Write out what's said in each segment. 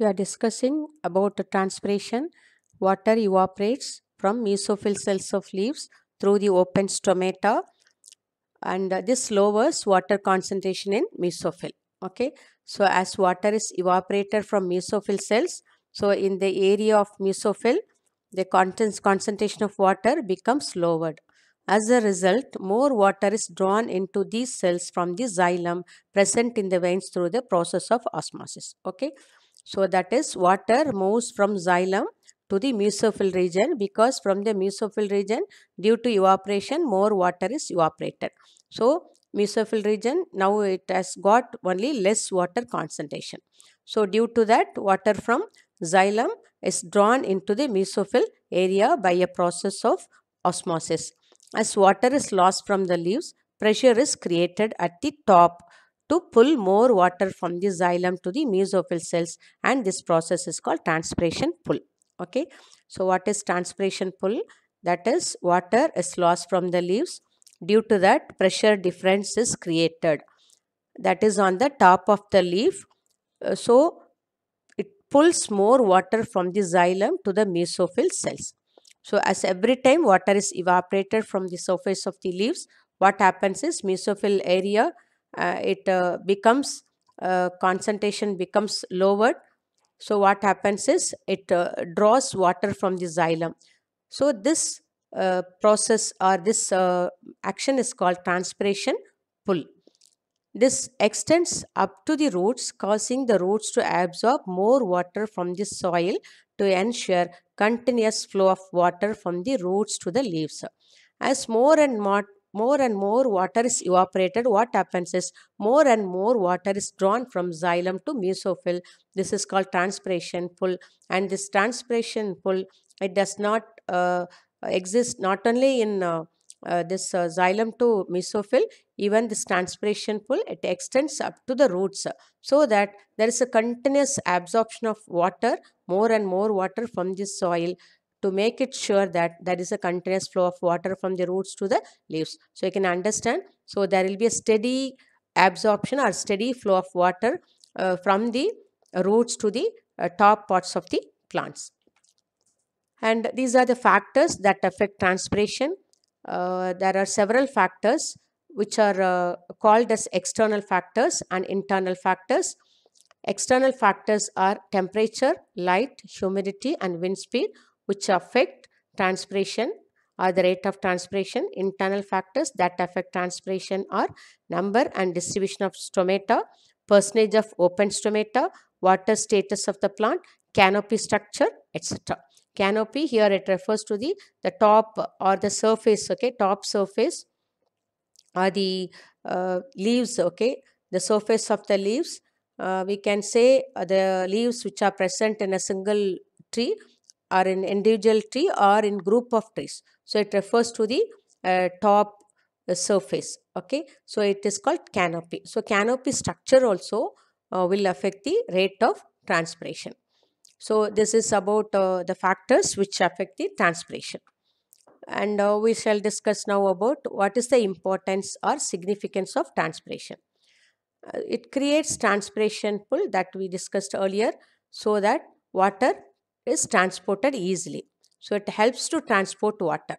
We are discussing about the transpiration. Water evaporates from mesophyll cells of leaves through the open stomata and this lowers water concentration in mesophyll. Okay. So, as water is evaporated from mesophyll cells, so in the area of mesophyll, the contents concentration of water becomes lowered. As a result, more water is drawn into these cells from the xylem present in the veins through the process of osmosis. Okay. So that is water moves from xylem to the mesophyll region because from the mesophyll region due to evaporation more water is evaporated. So mesophyll region now it has got only less water concentration. So due to that water from xylem is drawn into the mesophyll area by a process of osmosis. As water is lost from the leaves, pressure is created at the top to pull more water from the xylem to the mesophyll cells and this process is called transpiration pull. Okay. So what is transpiration pull? That is water is lost from the leaves. Due to that pressure difference is created. That is on the top of the leaf. Uh, so it pulls more water from the xylem to the mesophyll cells. So as every time water is evaporated from the surface of the leaves, what happens is mesophyll area uh, it uh, becomes uh, concentration becomes lowered so what happens is it uh, draws water from the xylem. So this uh, process or this uh, action is called transpiration pull. This extends up to the roots causing the roots to absorb more water from the soil to ensure continuous flow of water from the roots to the leaves. As more and more more and more water is evaporated, what happens is more and more water is drawn from xylem to mesophyll. This is called transpiration pull and this transpiration pull, it does not uh, exist not only in uh, uh, this uh, xylem to mesophyll, even this transpiration pull, it extends up to the roots so that there is a continuous absorption of water, more and more water from this soil to make it sure that there is a continuous flow of water from the roots to the leaves. So you can understand. So there will be a steady absorption or steady flow of water uh, from the roots to the uh, top parts of the plants. And these are the factors that affect transpiration. Uh, there are several factors which are uh, called as external factors and internal factors. External factors are temperature, light, humidity and wind speed which affect transpiration or the rate of transpiration, internal factors that affect transpiration are number and distribution of stomata, percentage of open stomata, water status of the plant, canopy structure, etc. Canopy here it refers to the, the top or the surface, okay, top surface or the uh, leaves, okay, the surface of the leaves. Uh, we can say uh, the leaves which are present in a single tree are in individual tree or in group of trees. So it refers to the uh, top uh, surface. Okay, so it is called canopy. So canopy structure also uh, will affect the rate of transpiration. So this is about uh, the factors which affect the transpiration. And uh, we shall discuss now about what is the importance or significance of transpiration. Uh, it creates transpiration pull that we discussed earlier so that water is transported easily. So it helps to transport water.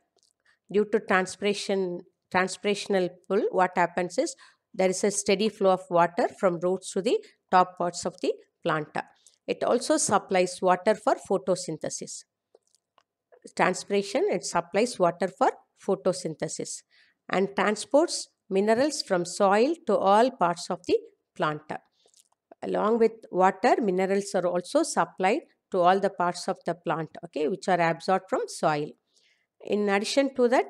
Due to transpiration, transpirational pull, what happens is there is a steady flow of water from roots to the top parts of the planta. It also supplies water for photosynthesis. Transpiration, it supplies water for photosynthesis and transports minerals from soil to all parts of the planta. Along with water, minerals are also supplied to all the parts of the plant okay which are absorbed from soil in addition to that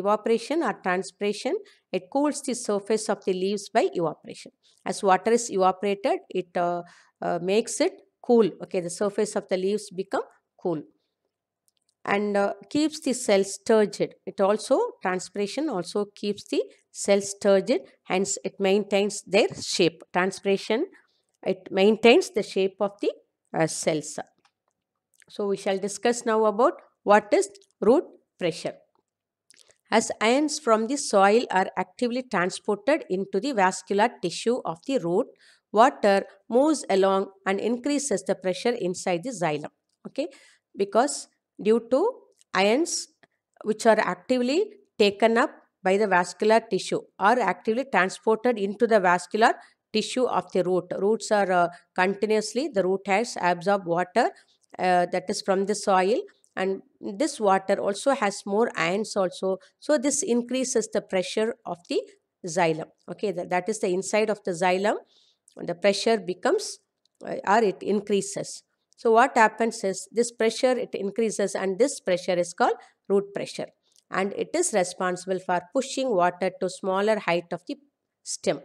evaporation or transpiration it cools the surface of the leaves by evaporation as water is evaporated it uh, uh, makes it cool okay the surface of the leaves become cool and uh, keeps the cells turgid. It also, transpiration also keeps the cells turgid, hence it maintains their shape. Transpiration, it maintains the shape of the uh, cells. So we shall discuss now about what is root pressure. As ions from the soil are actively transported into the vascular tissue of the root, water moves along and increases the pressure inside the xylem. Okay, because due to ions which are actively taken up by the vascular tissue are actively transported into the vascular tissue of the root. Roots are uh, continuously, the root has absorbed water uh, that is from the soil and this water also has more ions also. So this increases the pressure of the xylem. Okay, that, that is the inside of the xylem. The pressure becomes uh, or it increases. So what happens is this pressure it increases and this pressure is called root pressure and it is responsible for pushing water to smaller height of the stem.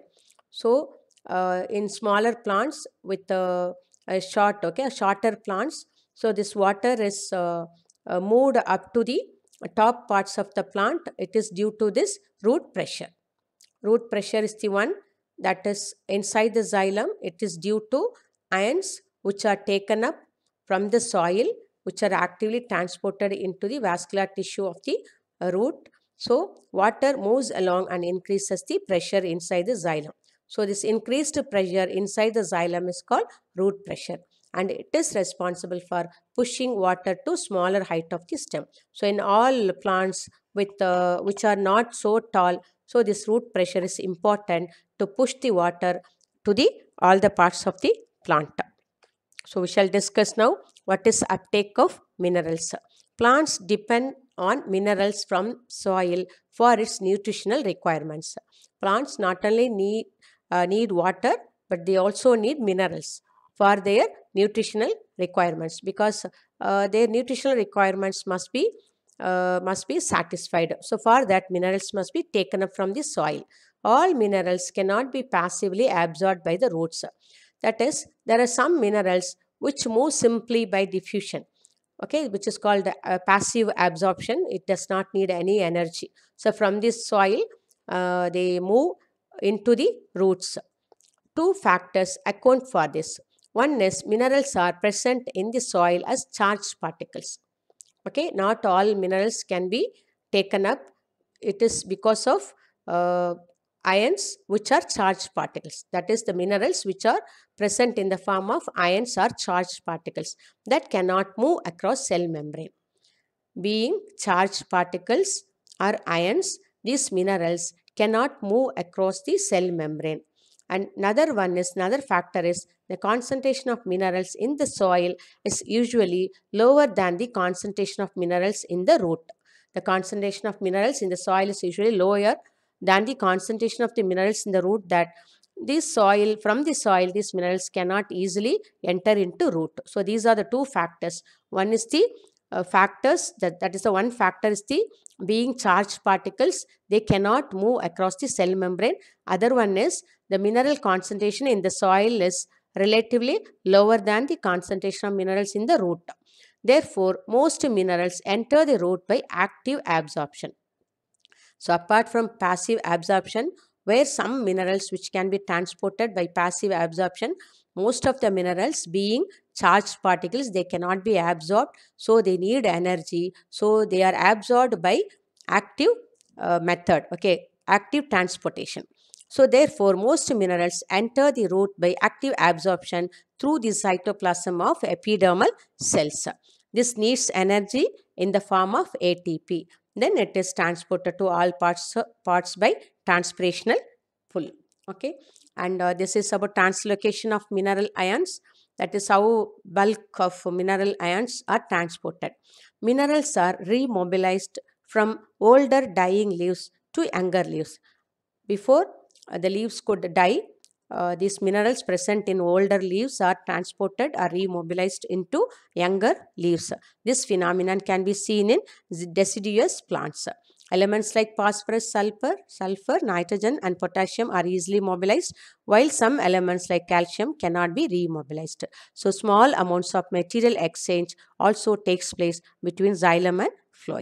So uh, in smaller plants with a, uh, a short, okay, shorter plants. So this water is uh, uh, moved up to the top parts of the plant. It is due to this root pressure. Root pressure is the one that is inside the xylem. It is due to ions which are taken up from the soil which are actively transported into the vascular tissue of the root. So, water moves along and increases the pressure inside the xylem. So this increased pressure inside the xylem is called root pressure and it is responsible for pushing water to smaller height of the stem. So in all plants with uh, which are not so tall, so this root pressure is important to push the water to the all the parts of the plant. So we shall discuss now what is uptake of minerals. Plants depend on minerals from soil for its nutritional requirements. Plants not only need uh, need water but they also need minerals for their nutritional requirements because uh, their nutritional requirements must be uh, must be satisfied so for that minerals must be taken up from the soil all minerals cannot be passively absorbed by the roots that is there are some minerals which move simply by diffusion okay which is called uh, passive absorption it does not need any energy so from this soil uh, they move into the roots. Two factors account for this. One is minerals are present in the soil as charged particles. Okay, not all minerals can be taken up. It is because of uh, ions which are charged particles. That is the minerals which are present in the form of ions are charged particles that cannot move across cell membrane. Being charged particles or ions, these minerals cannot move across the cell membrane. And another one is, another factor is the concentration of minerals in the soil is usually lower than the concentration of minerals in the root. The concentration of minerals in the soil is usually lower than the concentration of the minerals in the root that this soil, from the soil, these minerals cannot easily enter into root. So, these are the two factors. One is the uh, factors that, that is the one factor is the being charged particles they cannot move across the cell membrane other one is the mineral concentration in the soil is relatively lower than the concentration of minerals in the root therefore most minerals enter the root by active absorption so apart from passive absorption where some minerals which can be transported by passive absorption most of the minerals being charged particles they cannot be absorbed so they need energy so they are absorbed by active uh, method okay active transportation so therefore most minerals enter the root by active absorption through the cytoplasm of epidermal cells this needs energy in the form of atp then it is transported to all parts parts by transpirational pull okay and uh, this is about translocation of mineral ions that is how bulk of mineral ions are transported minerals are remobilized from older dying leaves to younger leaves before uh, the leaves could die uh, these minerals present in older leaves are transported or remobilized into younger leaves. This phenomenon can be seen in deciduous plants. Elements like phosphorus, sulfur, sulfur, nitrogen and potassium are easily mobilized while some elements like calcium cannot be remobilized. So small amounts of material exchange also takes place between xylem and